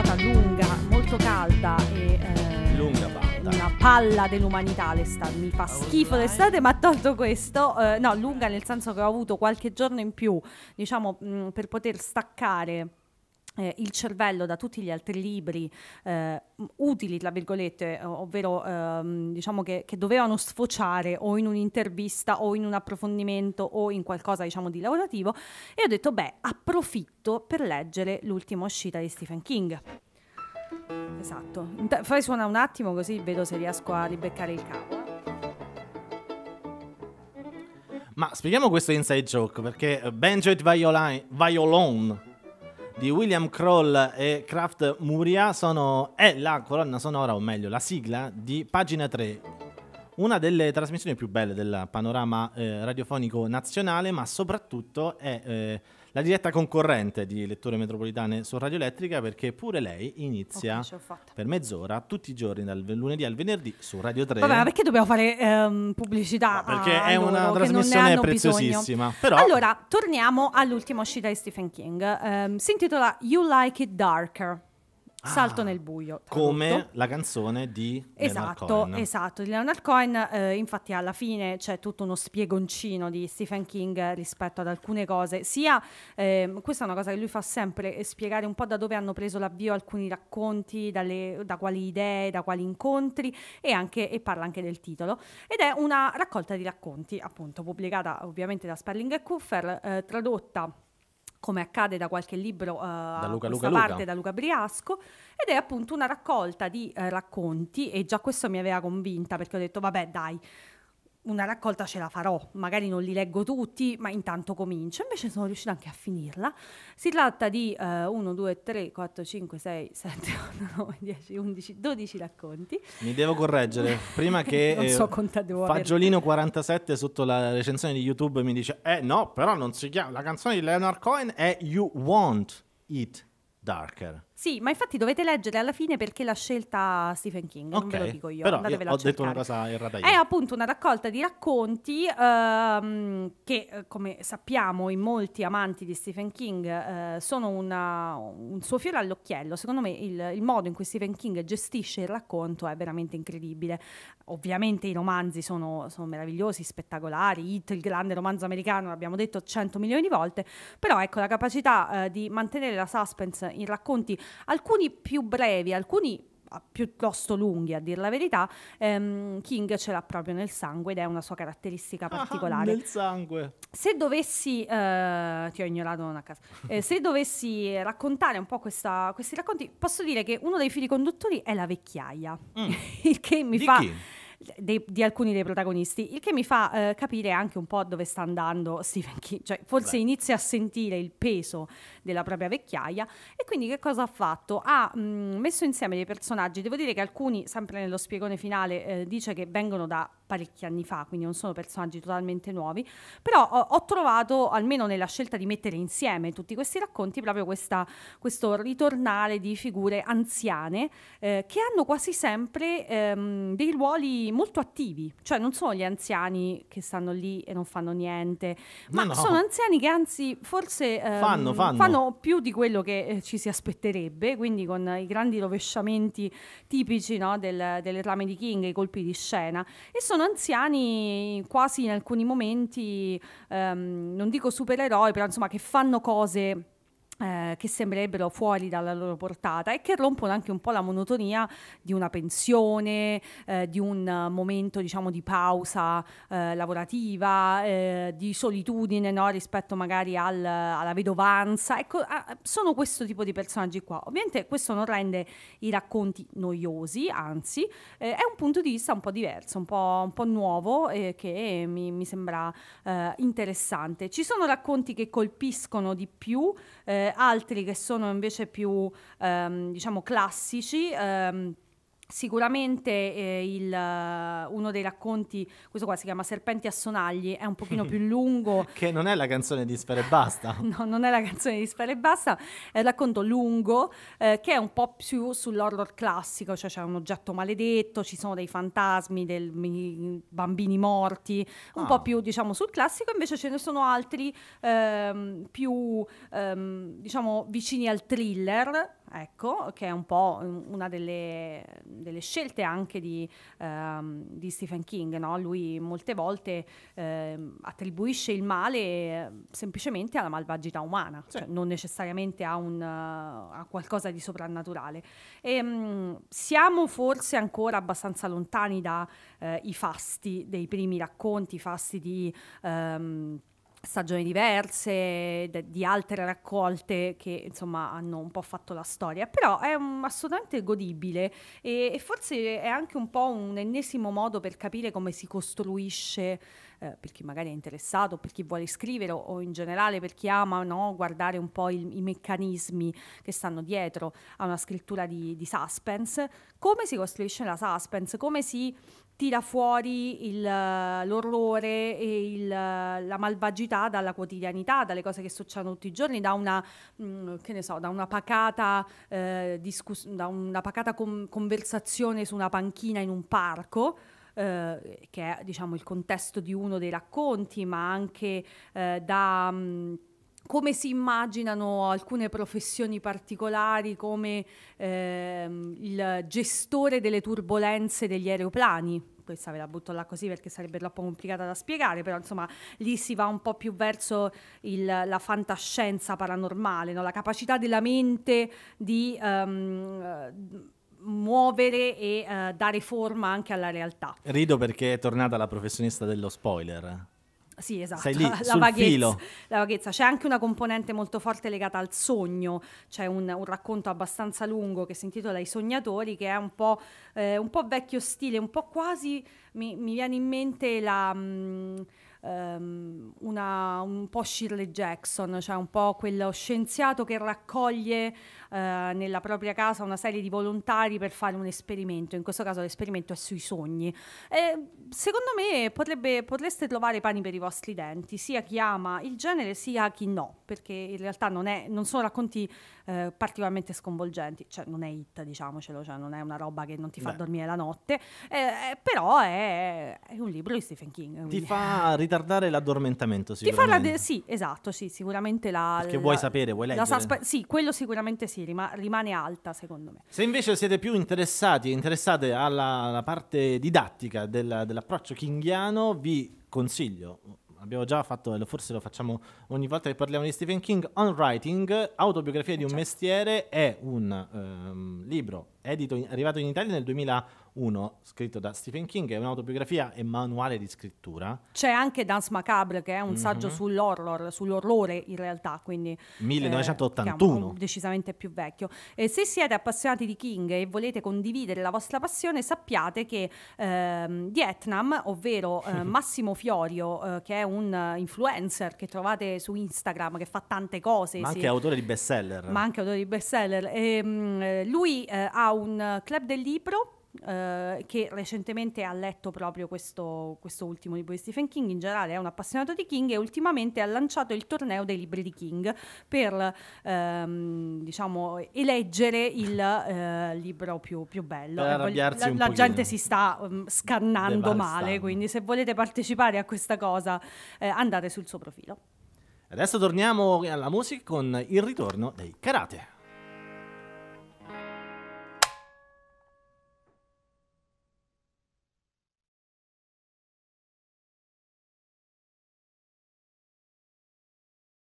stata lunga, molto calda e... Eh, lunga banda. Una palla dell'umanità l'estate, mi fa schifo l'estate, ma tolto questo, eh, no, lunga nel senso che ho avuto qualche giorno in più, diciamo, mh, per poter staccare eh, il cervello da tutti gli altri libri eh, utili, tra virgolette, eh, ovvero ehm, diciamo che, che, dovevano sfociare o in un'intervista o in un approfondimento o in qualcosa diciamo di lavorativo e ho detto beh approfitto per leggere l'ultima uscita di Stephen King. Esatto, Int- fai suona un attimo così vedo se riesco a ribeccare il cavo. Eh. Ma spieghiamo questo inside joke perché eh, Banjo e Violon di William Kroll e Kraft Muria sono, è la colonna sonora, o meglio la sigla, di Pagina 3, una delle trasmissioni più belle del panorama eh, radiofonico nazionale, ma soprattutto è... Eh, la diretta concorrente di Lettore Metropolitane su Radio Elettrica perché pure lei inizia okay, per mezz'ora tutti i giorni dal lunedì al venerdì su Radio 3. Vabbè, ma perché dobbiamo fare ehm, pubblicità? Ma perché ah, è una trasmissione preziosissima. Però... Allora, torniamo all'ultima uscita di Stephen King. Um, si intitola You Like It Darker. Salto ah. nel buio. Tradotto. Come la canzone di esatto, Leonard Cohen. Esatto, di Leonard Cohen. Eh, infatti alla fine c'è tutto uno spiegoncino di Stephen King eh, rispetto ad alcune cose. Sia, eh, questa è una cosa che lui fa sempre, eh, spiegare un po' da dove hanno preso l'avvio alcuni racconti, dalle, da quali idee, da quali incontri e, anche, e parla anche del titolo. Ed è una raccolta di racconti, appunto, pubblicata ovviamente da Sperling e Kuffer, eh, tradotta come accade da qualche libro uh, da Luca, Luca, parte Luca. da Luca Briasco ed è appunto una raccolta di eh, racconti e già questo mi aveva convinta perché ho detto vabbè dai una raccolta ce la farò, magari non li leggo tutti, ma intanto comincio. Invece sono riuscita anche a finirla. Si tratta di 1, 2, 3, 4, 5, 6, 7, 8, 9, 10, 11, 12 racconti. Mi devo correggere, prima che non so eh, Fagiolino47 sotto la recensione di YouTube mi dice "Eh no, però non si chiama, la canzone di Leonard Cohen è You Want It Darker". Sì, ma infatti dovete leggere alla fine perché la scelta Stephen King, okay, non ve lo dico io. Però io ho cercare. detto una cosa errata io. È appunto una raccolta di racconti ehm, che, eh, come sappiamo, i molti amanti di Stephen King eh, sono una, un suo fiore all'occhiello. Secondo me il, il, modo in cui Stephen King gestisce il racconto è veramente incredibile. Ovviamente i romanzi sono, sono meravigliosi, spettacolari, Hit, il grande romanzo americano, l'abbiamo detto 100 milioni di volte, però ecco la capacità eh, di mantenere la suspense in racconti alcuni più brevi, alcuni ah, piuttosto lunghi a dire la verità, ehm, King ce l'ha proprio nel sangue ed è una sua caratteristica ah, particolare. Ah, nel sangue. Se dovessi, eh, ti ho ignorato una casa, eh, se dovessi raccontare un po' questa, questi racconti, posso dire che uno dei fili conduttori è la vecchiaia, mm. il che mi Di fa... Chi? dei, di alcuni dei protagonisti, il che mi fa eh, capire anche un po' dove sta andando Stephen King, cioè forse Beh. inizia a sentire il peso della propria vecchiaia e quindi che cosa ha fatto? Ha mh, mm, messo insieme dei personaggi, devo dire che alcuni, sempre nello spiegone finale, eh, dice che vengono da parecchi anni fa, quindi non sono personaggi totalmente nuovi, però ho, ho trovato, almeno nella scelta di mettere insieme tutti questi racconti, proprio questa, questo ritornare di figure anziane eh, che hanno quasi sempre ehm, dei ruoli molto attivi, cioè non sono gli anziani che stanno lì e non fanno niente, ma no, no. sono anziani che anzi forse ehm, fanno, fanno. fanno, più di quello che eh, ci si aspetterebbe, quindi con i grandi rovesciamenti tipici no, del, delle trame di King, i colpi di scena, e sono sono anziani quasi in alcuni momenti, ehm, non dico supereroi, però insomma che fanno cose eh, che sembrerebbero fuori dalla loro portata e che rompono anche un po' la monotonia di una pensione, eh, di un momento diciamo di pausa eh, lavorativa, eh, di solitudine no? rispetto magari al, alla vedovanza. Ecco, ah, sono questo tipo di personaggi qua. Ovviamente questo non rende i racconti noiosi, anzi eh, è un punto di vista un po' diverso, un po', un po nuovo e che mi, mi sembra interessante. Ci sono racconti che colpiscono di più. Eh, altri che sono invece più ehm, diciamo classici. Ehm, Sicuramente eh, il, eh, uno dei racconti, questo qua si chiama Serpenti a Sonagli, è un pochino più lungo. Che non è la canzone di Spera e Basta. no, non è la canzone di Spera e Basta, è un racconto lungo eh, che è un po' più sull'horror classico, cioè c'è un oggetto maledetto, ci sono dei fantasmi, dei bambini morti, un ah. po' più diciamo sul classico, invece ce ne sono altri ehm, più ehm, diciamo vicini al thriller ecco, che è un po' una delle, delle scelte anche di, ehm, di Stephen King, no? lui molte volte ehm, attribuisce il male eh, semplicemente alla malvagità umana, sì. cioè non necessariamente a, un, a, qualcosa di soprannaturale. E, ehm, mh, siamo forse ancora abbastanza lontani dai eh, fasti dei primi racconti, i fasti di... Ehm, stagioni diverse, d- di altre raccolte che insomma hanno un po' fatto la storia, però è un, assolutamente godibile e, e forse è anche un po' un ennesimo modo per capire come si costruisce eh, per chi magari è interessato, per chi vuole scrivere o, o in generale per chi ama no, guardare un po' il, i meccanismi che stanno dietro a una scrittura di, di suspense, come si costruisce la suspense, come si tira fuori il, l'orrore e il, la malvagità dalla quotidianità, dalle cose che succedono tutti i giorni, da una, mh, mm, so, da una pacata, eh, discuss- da una pacata com- conversazione su una panchina in un parco eh, che è diciamo, il contesto di uno dei racconti, ma anche eh, da... Mh, mm, come si immaginano alcune professioni particolari come ehm, il gestore delle turbulenze degli aeroplani. Questa ve la butto là così perché sarebbe troppo complicata da spiegare, però insomma lì si va un po' più verso il, la fantascienza paranormale, no? la capacità della mente di... Um, muovere e uh, dare forma anche alla realtà. Rido perché è tornata la professionista dello spoiler. Sì, esatto, Sei lì, la, vaghezza, la, vaghezza, C'è anche una componente molto forte legata al sogno, c'è un, un racconto abbastanza lungo che si intitola I sognatori, che è un po', eh, un po vecchio stile, un po' quasi, mi, mi viene in mente la... Mh, mm, Ehm, una, un po' Shirley Jackson, cioè un po' quello scienziato che raccoglie uh, nella propria casa una serie di volontari per fare un esperimento, in questo caso l'esperimento è sui sogni. E, secondo me potrebbe, potreste trovare pani per i vostri denti, sia chi ama il genere sia chi no, perché in realtà non, è, non sono racconti eh, particolarmente sconvolgenti, cioè non è hit diciamocelo, cioè non è una roba che non ti fa Beh. dormire la notte, eh, eh però è, è, un libro di Stephen King. Quindi. Ti fa ritardare l'addormentamento sicuramente. De- sì, esatto, sì, sicuramente la... Che vuoi sapere, vuoi leggere. Suspe- sì, quello sicuramente sì, rima- rimane alta secondo me. Se invece siete più interessati, interessate alla, alla parte didattica della, dell'approccio kinghiano, vi consiglio abbiamo già fatto, forse lo facciamo ogni volta che parliamo di Stephen King, On Writing, autobiografia di un mestiere, è un um, libro edito in, arrivato in Italia nel 2001, scritto da Stephen King, è un'autobiografia e manuale di scrittura. C'è anche Dance Macabre, che è un mm-hmm. saggio mhm. sull'horror, sull'orrore in realtà, quindi... 1981. Eh, decisamente più vecchio. E se siete appassionati di King e volete condividere la vostra passione, sappiate che ehm, Vietnam, ovvero eh, Massimo Fiorio, eh, che è un influencer che trovate su Instagram, che fa tante cose... Ma sì. anche autore di bestseller. Ma anche autore di bestseller. E, ehm, mh, eh, lui eh, ha un club del libro Uh, che recentemente ha letto proprio questo, questo, ultimo libro di Stephen King, in generale è un appassionato di King e ultimamente ha lanciato il torneo dei libri di King per um, diciamo, eleggere il uh, libro più, più bello. Voglio, ecco, la, la gente si sta um, scannando male, quindi se volete partecipare a questa cosa eh, andate sul suo profilo. Adesso torniamo alla musica con il ritorno dei karate.